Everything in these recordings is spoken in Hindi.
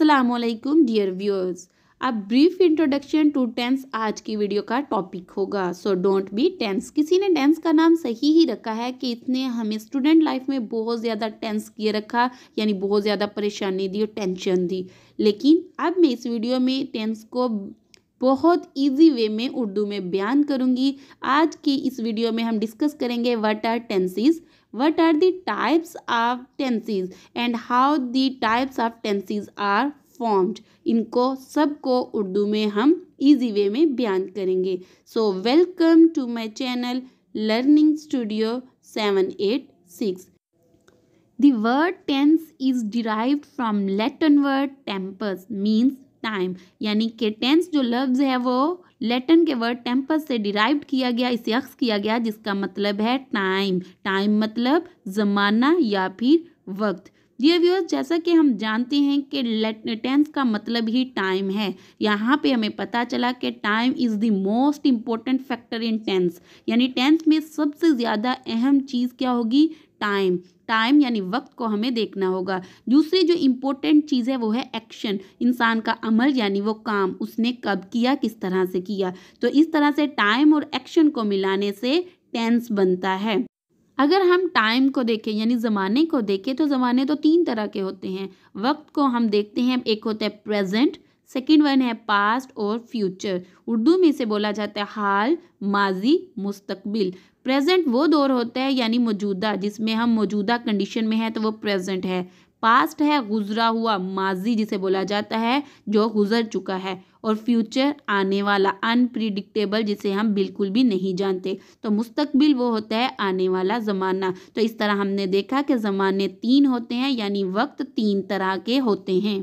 असलकुम डियर व्यूअर्स अब ब्रीफ इंट्रोडक्शन टू टेंस आज की वीडियो का टॉपिक होगा सो डोंट बी टेंस किसी ने टेंस का नाम सही ही रखा है कि इसने हमें स्टूडेंट लाइफ में बहुत ज़्यादा टेंस किए रखा यानी बहुत ज़्यादा परेशानी दी और टेंशन दी लेकिन अब मैं इस वीडियो में टेंस को बहुत इजी वे में उर्दू में बयान करूंगी आज की इस वीडियो में हम डिस्कस करेंगे what are tenses what are the types of tenses and how the types of tenses are formed? इनको सबको उर्दू में हम इजी वे में बयान करेंगे so welcome to my channel learning studio seven eight The word tense is derived from Latin word tempus means time यानी कि टेंस जो लफ्ज़ है वो लेटन के वर्ड टेम्पस से डिराइव किया गया इसे अक्स किया गया जिसका मतलब है टाइम टाइम मतलब ज़माना या फिर वक्त डियर व्यूअर्स जैसा कि हम जानते हैं कि टेंस का मतलब ही टाइम है यहाँ पे हमें पता चला कि time is the most important factor in tense यानी टेंस में सबसे ज़्यादा अहम चीज़ क्या होगी टाइम टाइम यानी वक्त को हमें देखना होगा दूसरी जो इम्पोर्टेंट चीज़ है वो है एक्शन इंसान का अमल यानी वो काम उसने कब किया किस तरह से किया तो इस तरह से टाइम और एक्शन को मिलाने से टेंस बनता है अगर हम टाइम को देखें यानी ज़माने को देखें तो ज़माने तो तीन तरह के होते हैं वक्त को हम देखते हैं एक होता है प्रेजेंट सेकेंड वन है पास्ट और फ्यूचर उर्दू में इसे बोला जाता है हाल माजी मुस्तकबिल प्रेजेंट वो दौर होता है यानी मौजूदा जिसमें हम मौजूदा कंडीशन में हैं तो वो प्रेजेंट है पास्ट है गुजरा हुआ माजी जिसे बोला जाता है जो गुजर चुका है और फ्यूचर आने वाला अनप्रिडिक्टेबल जिसे हम बिल्कुल भी नहीं जानते तो मुस्तकबिल वो होता है आने वाला ज़माना तो इस तरह हमने देखा कि ज़माने तीन होते हैं यानी वक्त तीन तरह के होते हैं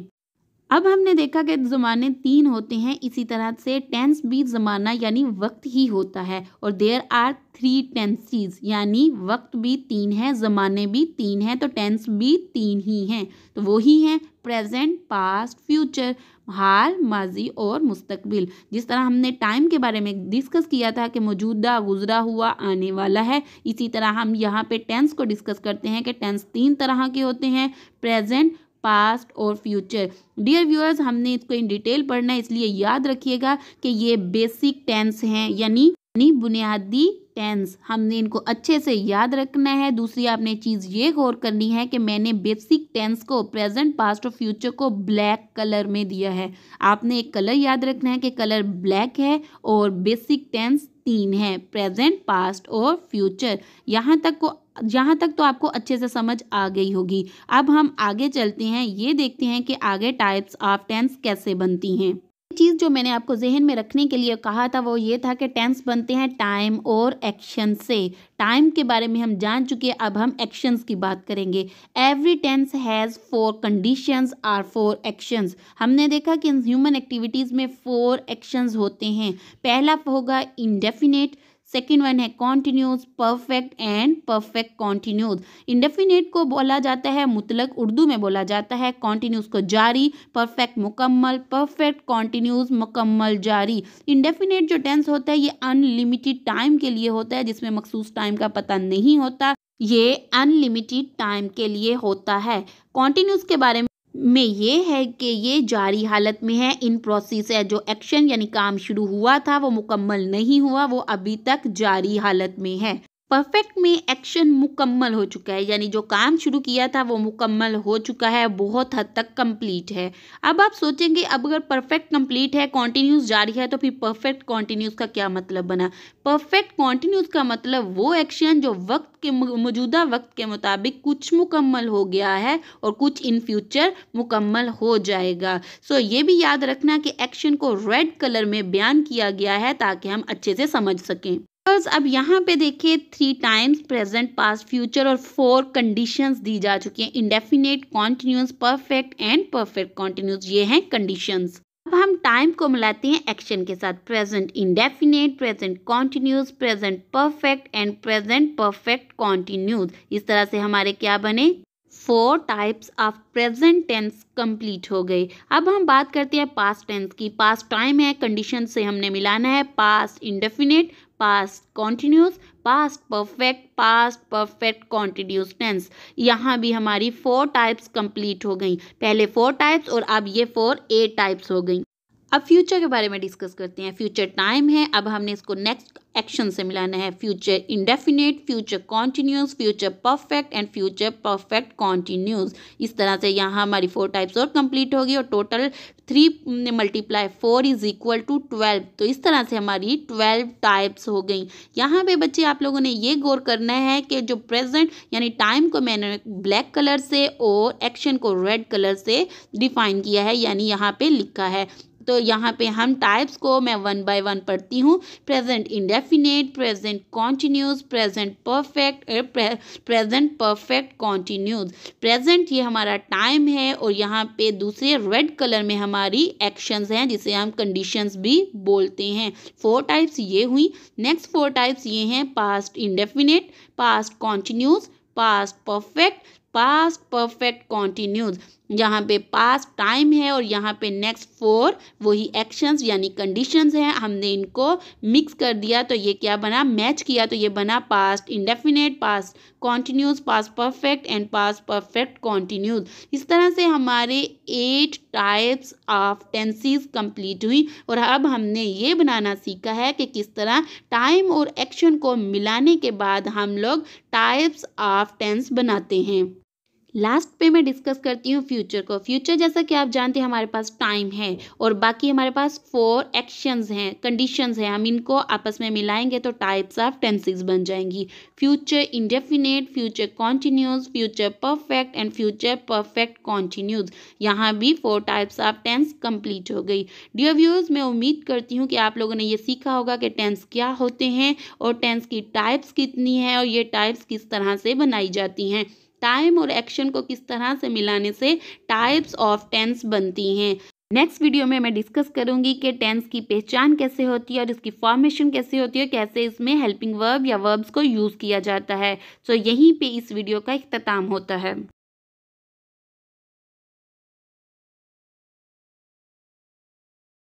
अब हमने देखा कि ज़माने तीन होते हैं इसी तरह से टेंस भी ज़माना यानी वक्त ही होता है और देर आर थ्री टेंसीज यानी वक्त भी तीन है ज़माने भी तीन हैं तो टेंस भी तीन ही हैं तो वो ही हैं प्रेजेंट पास्ट फ्यूचर हाल माजी और मुस्तकबिल जिस तरह हमने टाइम के बारे में डिस्कस किया था कि मौजूदा गुजरा हुआ आने वाला है इसी तरह हम यहाँ पे टेंस को डिस्कस करते हैं कि टेंस तीन तरह के होते हैं प्रेजेंट पास्ट और फ्यूचर डियर व्यूअर्स हमने इसको इन डिटेल पढ़ना है इसलिए याद रखिएगा कि ये बेसिक टेंस हैं यानी यानी बुनियादी टेंस हमने इनको अच्छे से याद रखना है दूसरी आपने चीज़ ये गौर करनी है कि मैंने बेसिक टेंस को प्रेजेंट पास्ट और फ्यूचर को ब्लैक कलर में दिया है आपने एक कलर याद रखना है कि कलर ब्लैक है और बेसिक टेंस तीन है प्रेजेंट पास्ट और फ्यूचर यहाँ तक को यहाँ तक तो आपको अच्छे से समझ आ गई होगी अब हम आगे चलते हैं ये देखते हैं कि आगे टाइप्स ऑफ टेंस कैसे बनती हैं चीज़ जो मैंने आपको जहन में रखने के लिए कहा था वो ये था कि टेंस बनते हैं टाइम और एक्शन से टाइम के बारे में हम जान चुके हैं अब हम एक्शंस की बात करेंगे every tense has four conditions or four actions हमने देखा कि ह्यूमन एक्टिविटीज़ में फोर एक्शंस होते हैं पहला होगा इनडेफिनेट सेकेंड वन है continuous perfect and perfect continuous indefinite को बोला जाता है मुतलक उर्दू में बोला जाता है कॉन्टीन्यूस को जारी परफेक्ट मुकम्मल परफेक्ट कॉन्टीन्यूज मुकम्मल जारी इंडेफिनेट जो टेंस होता है ये अनलिमिटेड टाइम के लिए होता है जिसमें मखसूस टाइम का पता नहीं होता ये अनलिमिटेड टाइम के लिए होता है कॉन्टिन्यूस के बारे में में ये है कि ये जारी हालत में है इन प्रोसेस है जो एक्शन यानी काम शुरू हुआ था वो मुकम्मल नहीं हुआ वो अभी तक जारी हालत में है परफेक्ट में एक्शन मुकम्मल हो चुका है यानी जो काम शुरू किया था वो मुकम्मल हो चुका है बहुत हद तक कंप्लीट है अब आप सोचेंगे अब अगर परफेक्ट कंप्लीट है कॉन्टीन्यूस जारी है तो फिर परफेक्ट कॉन्टीन्यूस का क्या मतलब बना परफेक्ट कॉन्टीन्यूस का मतलब वो एक्शन जो वक्त के मौजूदा वक्त के मुताबिक कुछ मुकम्मल हो गया है और कुछ इन फ्यूचर मुकम्मल हो जाएगा सो ये भी याद रखना कि एक्शन को रेड कलर में बयान किया गया है ताकि हम अच्छे से समझ सकें एग्जाम्पल्स अब यहाँ पे देखिए three times present past future और फोर कंडीशंस दी जा चुकी हैं indefinite continuous perfect and perfect continuous ये हैं कंडीशंस अब हम टाइम को मिलाते हैं एक्शन के साथ present indefinite present continuous present perfect and present perfect continuous इस तरह से हमारे क्या बने four types of present tense complete हो गई अब हम बात करते हैं पास्ट टेंस की पास्ट टाइम है कंडीशन से हमने मिलाना है past indefinite past continuous past perfect past perfect continuous tense यहाँ भी हमारी फोर टाइप्स कंप्लीट हो गई पहले फोर टाइप्स और अब ये फोर एट टाइप्स हो गई अब फ्यूचर के बारे में डिस्कस करते हैं फ्यूचर टाइम है अब हमने इसको नेक्स्ट एक्शन से मिलाना है future indefinite future continuous future perfect and future perfect continuous इस तरह से यहाँ हमारी फोर टाइप्स और कंप्लीट होगी और total three multiply four is equal to twelve तो इस तरह से हमारी ट्वेल्व टाइप्स हो गई यहाँ पे बच्चे आप लोगों ने ये गौर करना है कि जो प्रेजेंट यानी टाइम को मैंने ब्लैक कलर से और एक्शन को रेड कलर से डिफाइन किया है यानी यहाँ पे लिखा है तो यहाँ पे हम टाइप्स को मैं वन बाय वन पढ़ती हूँ present indefinite present continuous present perfect present perfect continuous present ये हमारा टाइम है और यहाँ पे दूसरे रेड कलर में हमारी एक्शंस हैं जिसे हम कंडीशंस भी बोलते हैं फोर टाइप्स ये हुई नेक्स्ट फोर टाइप्स ये हैं past indefinite past continuous past perfect past perfect continuous यहाँ पे पास्ट टाइम है और यहाँ पे नेक्स्ट फोर वही एक्शंस यानी कंडीशंस हैं हमने इनको मिक्स कर दिया तो ये क्या बना मैच किया तो ये बना past indefinite past continuous past perfect and past perfect continuous इस तरह से हमारे eight types of tenses complete हुई और अब हमने ये बनाना सीखा है कि किस तरह टाइम और एक्शन को मिलाने के बाद हम लोग टाइप्स ऑफ टेंस बनाते हैं लास्ट पे मैं डिस्कस करती हूँ फ्यूचर को फ्यूचर जैसा कि आप जानते हैं हमारे पास टाइम है और बाकी हमारे पास फोर एक्शंस हैं कंडीशंस हैं हम इनको आपस में मिलाएंगे तो टाइप्स ऑफ टेंसिस बन जाएंगी future indefinite future continuous future perfect and future perfect continuous यहाँ भी four types of tense complete हो गई डियर व्यूज मैं उम्मीद करती हूँ कि आप लोगों ने ये सीखा होगा कि टेंस क्या होते हैं और टेंस की टाइप्स कितनी है और ये टाइप्स किस तरह से बनाई जाती हैं टाइम और एक्शन को किस तरह से मिलाने से टाइप्स ऑफ टेंस बनती हैं नेक्स्ट वीडियो में मैं डिस्कस करूंगी कि टेंस की पहचान कैसे होती है और इसकी फॉर्मेशन कैसे होती है कैसे इसमें हेल्पिंग वर्ब या वर्ब्स को यूज़ किया जाता है सो so, यहीं पे इस वीडियो का अख्ताम होता है